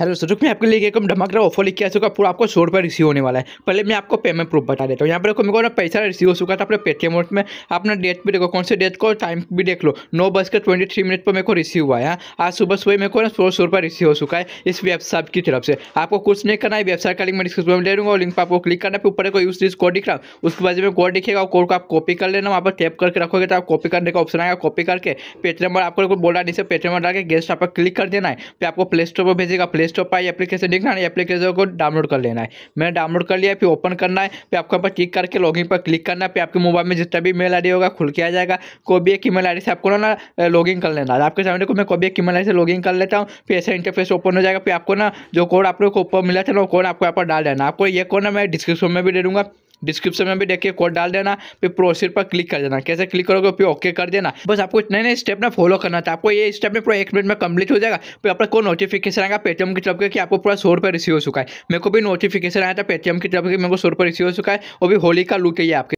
Hello sir रुक मैं आपके लिए एकदम धमाकेदार ऑफर लिख के आ चुका पूरा आपको सौ रुपये रिसीव होने वाला है पहले मैं आपको पेमेंट प्रूफ बता देता हूँ यहाँ पर देखो मेरे को ना पैसा रिसीव हो चुका था अपने पेटीएम वोट में अपना डेट भी देखो कौन से डेट को टाइम भी देख लो नौ बज के ट्वेंटी थ्री मिनट पर मेरे को रिसीव हुआ है हाँ। आज सुबह सुबह मेरे को ना सौ सौ रुपये रिसीव हो चुका है इस वेबसाइट की तरफ से आपको कुछ नहीं करना है वेबसाइट का लिंक मैं डिस्क्रिप्शन में दे दूँगा और लिंक पर आपको क्लिक करना है ऊपर को यूज कोड दिख रहा हूँ उसके बाद में कोड दिखेगा और कोड को आप कॉपी कर लेना वहाँ पर टैप करके रखोगे तो आप कॉपी करने का ऑप्शन आएगा कॉपी करके पेटीएम पर आपको बोला से पेटीएम पर डाल के गेस्ट आप क्लिक कर देना है फिर आपको प्ले स्टोर पर भेजेगा प्ले डेस्कटॉप पर एप्लीकेशन देखना है एप्लीकेशन को डाउनलोड कर लेना है मैंने डाउनलोड कर लिया फिर ओपन करना है फिर आपको पर क्लिक करके लॉगिन पर क्लिक करना है फिर आपके मोबाइल में जितना भी मेल आई होगा खुल के आ जाएगा कोई भी एक मेल आई से आपको ना लॉगिन कर लेना है आपके सामने को मैं कोई भी एक ईमेल आई से लॉगिन कर लेता हूँ फिर ऐसा इंटरफेस ओपन हो जाएगा फिर आपको ना जो कोड आप लोग को ऊपर मिला था ना वो कोड आपको यहाँ पर डाल देना आपको ये कोड ना मैं डिस्क्रिप्शन में भी दे दूँगा डिस्क्रिप्शन में भी देखिए कोड डाल देना फिर प्रोसीड पर क्लिक कर देना कैसे क्लिक करोगे फिर ओके कर देना बस आपको नए नए स्टेप ना फॉलो करना था आपको ये स्टेप में पूरा एक मिनट में कंप्लीट हो जाएगा फिर आपको कोई नोटिफिकेशन आएगा पेटीएम की तरफ कि आपको पूरा सौ रुपये रिसीव हो चुका है मेरे को भी नोटिफिकेशन आया था पेटीएम की तरफ कि मेरे को सौ रुपये रिसीव हो चुका है वो भी होली का लुक है आपके